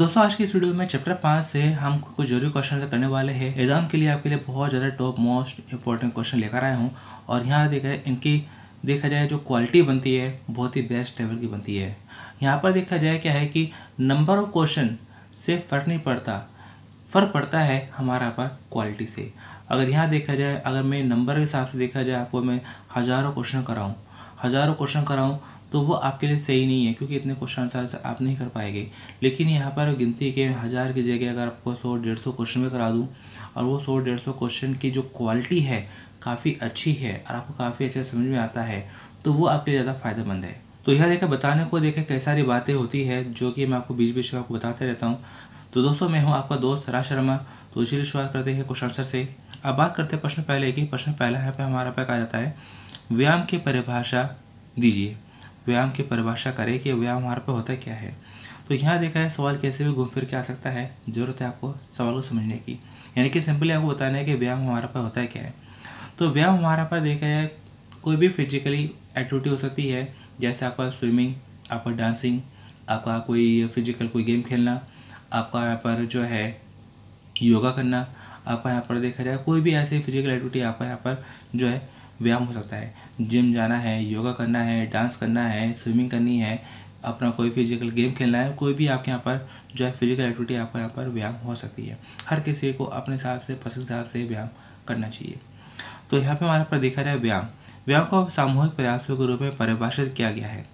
दोस्तों आज की इस वीडियो में चैप्टर पाँच से हम कुछ जरूरी क्वेश्चन करने वाले हैं एग्जाम के लिए आपके लिए बहुत ज़्यादा टॉप मोस्ट इंपॉर्टेंट क्वेश्चन लेकर आया हूँ और यहाँ देखा इनकी देखा जाए जो क्वालिटी बनती है बहुत ही बेस्ट लेवल की बनती है यहाँ पर देखा जाए क्या है कि नंबर ऑफ क्वेश्चन से फ़र्क नहीं पड़ता फ़र्क पड़ता है हमारा पर क्वालिटी से अगर यहाँ देखा जाए अगर मैं नंबर के हिसाब से देखा जाए आपको मैं हज़ारों क्वेश्चन कराऊँ हज़ारों क्वेश्चन कराऊँ तो वो आपके लिए सही नहीं है क्योंकि इतने क्वेश्चन आंसर आप नहीं कर पाएंगे लेकिन यहाँ पर गिनती के हज़ार की जगह अगर आपको सौ डेढ़ सौ क्वेश्चन में करा दूँ और वो सौ डेढ़ सौ क्वेश्चन की जो क्वालिटी है काफ़ी अच्छी है और आपको काफ़ी अच्छा समझ में आता है तो वो आपके लिए ज़्यादा फ़ायदेमंद है तो यह देखा बताने को देखे कई सारी बातें होती है जो कि मैं आपको बीच बीच में आपको बताते रहता हूँ तो दोस्तों मैं हूँ आपका दोस्त राज शर्मा तो इसीलिए शुरुआत करते हैं क्वेश्चन आंसर से अब बात करते हैं प्रश्न पहले की प्रश्न पहला यहाँ पर हमारा पे कहा जाता है व्यायाम की परिभाषा दीजिए व्यायाम की परिभाषा करें कि व्यायाम हमारे पे होता क्या है तो यहाँ देखा है सवाल कैसे भी घूम फिर के आ सकता है ज़रूरत है आपको सवाल को समझने की यानी कि सिंपली आपको बताना है कि व्यायाम हमारे पास होता है क्या है तो व्यायाम हमारे पास देखा है कोई भी फिजिकली एक्टिविटी हो सकती है जैसे आपका स्विमिंग आपका डांसिंग आपका कोई फिजिकल कोई गेम खेलना आपका यहाँ पर जो है योगा करना आपका यहाँ पर देखा जाए कोई भी ऐसी फिजिकल एक्टिविटी आपका यहाँ पर जो है व्यायाम हो सकता है जिम जाना है योगा करना है डांस करना है स्विमिंग करनी है अपना कोई फिजिकल गेम खेलना है कोई भी आपके यहाँ पर जो है फिजिकल एक्टिविटी आपके यहाँ पर व्यायाम हो सकती है हर किसी को अपने हिसाब से पसंद हिसाब से व्यायाम करना चाहिए तो यहाँ पर हमारे पर देखा जाए व्यायाम व्यायाम को सामूहिक प्रयासों के रूप में परिभाषित किया गया है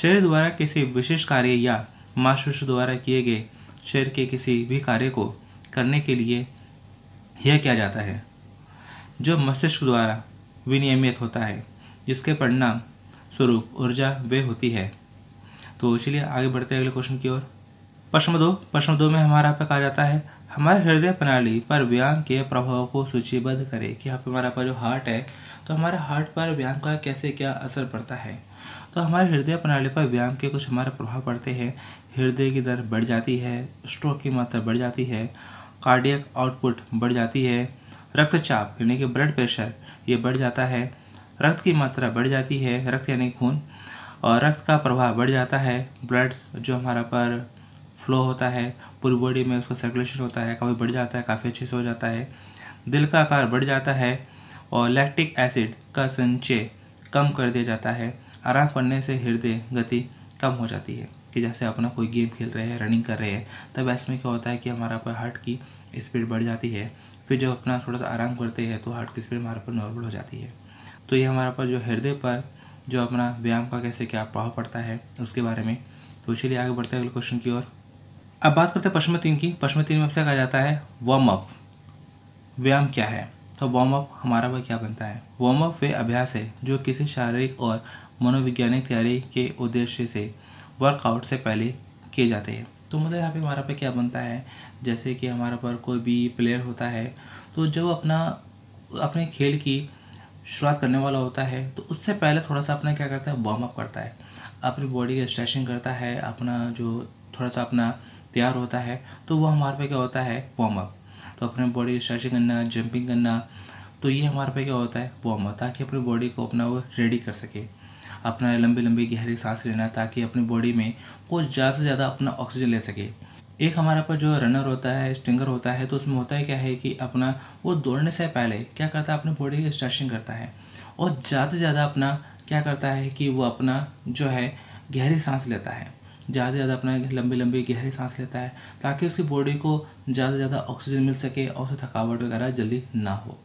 शरीर द्वारा किसी विशेष कार्य या मांसपेशी द्वारा किए गए शरीर के किसी भी कार्य को करने के लिए यह किया जाता है जो मस्तिष्क द्वारा विनियमित होता है जिसके परिणाम स्वरूप ऊर्जा वे होती है तो चलिए आगे बढ़ते हैं अगले क्वेश्चन की ओर प्रश्न दो प्रश्न दो में हमारा पे कहा जाता है हमारे हृदय प्रणाली पर व्यायाम के प्रभाव को सूचीबद्ध करें कि यहाँ पर हमारा पर जो हार्ट है तो हमारे हार्ट पर व्यायाम का कैसे क्या असर पड़ता है तो हमारे हृदय प्रणाली पर व्यायाम के कुछ हमारे प्रभाव पड़ते हैं हृदय की दर बढ़ जाती है स्ट्रोक की मात्रा बढ़ जाती है कार्डियक आउटपुट बढ़ जाती है रक्तचाप यानी कि ब्लड प्रेशर ये बढ़ जाता है रक्त की मात्रा बढ़ जाती है रक्त यानी खून और रक्त का प्रवाह बढ़ जाता है ब्लड्स जो हमारा पर फ्लो होता है पूरी बॉडी में उसका सर्कुलेशन होता है काफ़ी बढ़ जाता है काफ़ी अच्छे से हो जाता है दिल का आकार बढ़ जाता है और लैक्टिक एसिड का संचय कम कर दिया जाता है आराम करने से हृदय गति कम हो जाती है कि जैसे अपना कोई गेम खेल रहे हैं रनिंग कर रहे हैं तब ऐसे में क्या होता है कि हमारा पर हार्ट की स्पीड बढ़ जाती है फिर जब अपना थोड़ा सा आराम करते हैं तो हार्ट की स्पीड हमारे पर नॉर्मल हो जाती है तो ये हमारे पर जो हृदय पर जो अपना व्यायाम का कैसे क्या प्रभाव पड़ता है उसके बारे में तो चलिए आगे बढ़ते हैं अगले क्वेश्चन की ओर अब बात करते हैं पश्चिम तीन की पश्चिम तीन में आपसे कहा जाता है वार्म अप व्यायाम क्या है तो वार्म अप हमारा वह क्या बनता है वार्म अप वे अभ्यास है जो किसी शारीरिक और मनोवैज्ञानिक तैयारी के उद्देश्य से वर्कआउट से पहले किए जाते हैं तो मतलब यहाँ पे हमारा पे क्या बनता है जैसे कि हमारा पर कोई भी प्लेयर होता है तो जब अपना अपने खेल की शुरुआत करने वाला होता है तो उससे पहले थोड़ा सा अपना क्या करता है वार्म अप करता है अपनी बॉडी का स्ट्रेचिंग करता है अपना जो थोड़ा सा अपना तैयार होता है तो वो हमारे पे क्या होता है वार्म अप तो अपने बॉडी की स्ट्रेचिंग करना जंपिंग करना तो ये हमारे पे क्या होता है वार्म अप ताकि अपनी बॉडी को अपना वो रेडी कर सके अपना लंबी लंबी गहरी सांस लेना ताकि अपनी बॉडी में वो ज़्यादा से ज़्यादा अपना ऑक्सीजन ले सके एक हमारे पास जो रनर होता है स्टिंगर होता है तो उसमें होता है क्या है कि अपना वो दौड़ने से पहले क्या करता है अपनी बॉडी की स्ट्रेचिंग करता है और ज़्यादा से ज़्यादा अपना क्या करता है कि वो अपना जो है गहरी सांस लेता है ज़्यादा से ज़्यादा अपना लंबी लंबी गहरी सांस लेता है ताकि उसकी बॉडी को ज़्यादा से ज़्यादा ऑक्सीजन मिल सके और उसे थकावट वगैरह जल्दी ना हो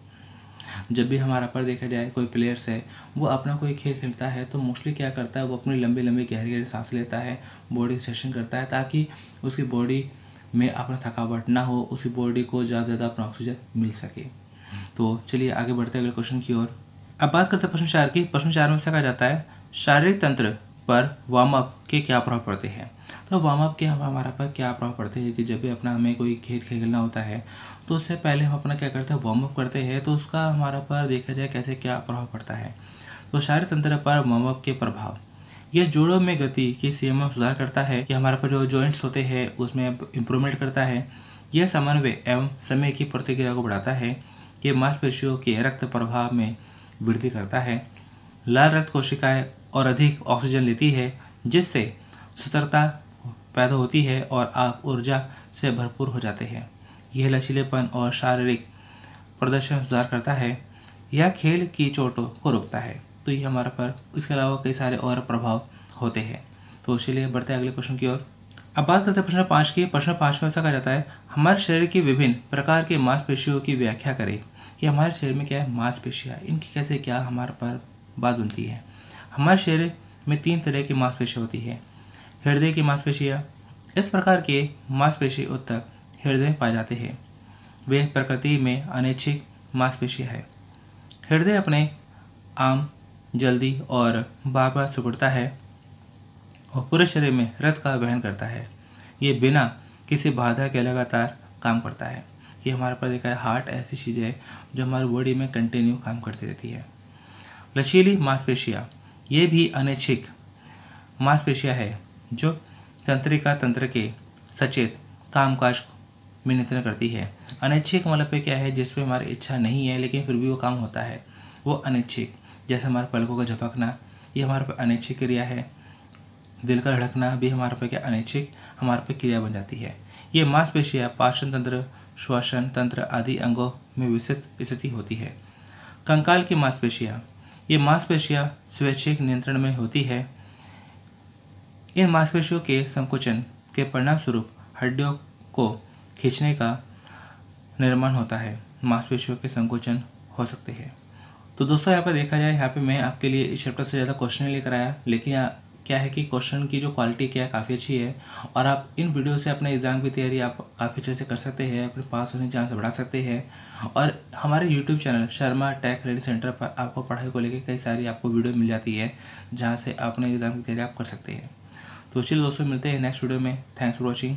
जब भी हमारा पर देखा जाए कोई प्लेयर्स है वो अपना कोई खेल खेलता है तो मोस्टली क्या करता है वो अपनी लंबी लंबी गहरी गहरी सांस लेता है बॉडी सेशन करता है ताकि उसकी बॉडी में अपना थकावट ना हो उसकी बॉडी को ज़्यादा से ज़्यादा अपना ऑक्सीजन मिल सके तो चलिए आगे बढ़ते हैं अगले क्वेश्चन की ओर अब बात करते हैं प्रश्न चार की प्रश्न चार में से कहा जाता है शारीरिक तंत्र पर वार्म अप के क्या प्रभाव पड़ते हैं तो वार्म अप के हमारा पर क्या प्रभाव पड़ते हैं कि जब भी अपना हमें कोई खेल खेलना होता है तो उससे पहले हम अपना क्या करते हैं वार्म अप करते हैं तो उसका हमारा पर देखा जाए कैसे क्या प्रभाव पड़ता है तो शारीरिक तंत्र पर वार्म अप के प्रभाव यह जोड़ों में गति की सीमा में सुधार करता है कि हमारे पर जो जॉइंट्स होते हैं उसमें इम्प्रूवमेंट करता है यह समन्वय एवं समय की प्रतिक्रिया को बढ़ाता है ये मांसपेशियों के रक्त प्रभाव में वृद्धि करता है लाल रक्त कोशिकाएं और अधिक ऑक्सीजन लेती है जिससे सुतरता पैदा होती है और आप ऊर्जा से भरपूर हो जाते हैं यह लचीलेपन और शारीरिक प्रदर्शन सुधार करता है या खेल की चोटों को रोकता है तो ये हमारे पर इसके अलावा कई सारे और प्रभाव होते हैं तो इसीलिए बढ़ते हैं अगले क्वेश्चन की ओर अब बात करते हैं प्रश्न पाँच की प्रश्न पाँच में ऐसा कहा जाता है हमारे शरीर की विभिन्न प्रकार के मांसपेशियों की व्याख्या करें कि हमारे शरीर में क्या है मांसपेशियाँ इनकी कैसे क्या हमारे पर बात बनती है हमारे शरीर में तीन तरह की मांसपेशी होती है हृदय की मांसपेशियाँ इस प्रकार के मांसपेशी उत्तक हृदय में पाए जाते हैं वे प्रकृति में अनैच्छिक मांसपेशी है हृदय अपने आम जल्दी और बार बार सुगुड़ता है और पूरे शरीर में रक्त का वहन करता है ये बिना किसी बाधा के लगातार काम करता है ये हमारे पास देखा है हार्ट ऐसी चीज़ है जो हमारे बॉडी में कंटिन्यू काम करती रहती है लचीली मांसपेशियाँ ये भी अनैच्छिक मांसपेशियां है जो तंत्रिका तंत्र के सचेत कामकाज में नियंत्रण करती है अनैच्छिक मतलब पे क्या है जिसपे हमारी इच्छा नहीं है लेकिन फिर भी वो काम होता है वो अनैच्छिक जैसे हमारे पलकों का झपकना ये हमारे पर अनैच्छिक क्रिया है दिल का धड़कना भी हमारे पे क्या अनैच्छिक हमारे पे क्रिया बन जाती है ये मांसपेशियाँ पाचन तंत्र श्वसन तंत्र आदि अंगों में विस्तृत स्थिति होती है कंकाल की मांसपेशियाँ ये मांसपेशियाँ स्वैच्छिक नियंत्रण में होती है इन मांसपेशियों के संकुचन के परिणाम स्वरूप हड्डियों को खींचने का निर्माण होता है मांसपेशियों के संकोचन हो सकते हैं तो दोस्तों यहाँ पर देखा जाए यहाँ पे मैं आपके लिए इस चैप्टर से ज़्यादा क्वेश्चन लेकर आया लेकिन क्या है कि क्वेश्चन की जो क्वालिटी क्या है काफ़ी अच्छी है और आप इन वीडियो से अपने एग्ज़ाम की तैयारी आप काफ़ी अच्छे से कर सकते हैं अपने पास होने के चांस बढ़ा सकते हैं और हमारे YouTube channel Sharma tech ready centre पर आपको पढ़ाई को लेकर कई सारी आपको वीडियो मिल जाती है जहाँ से अपने एग्ज़ाम की तैयारी आप कर सकते हैं तो चलिए दोस्तों मिलते हैं नेक्स्ट वीडियो में थैंक्स फॉर वॉचिंग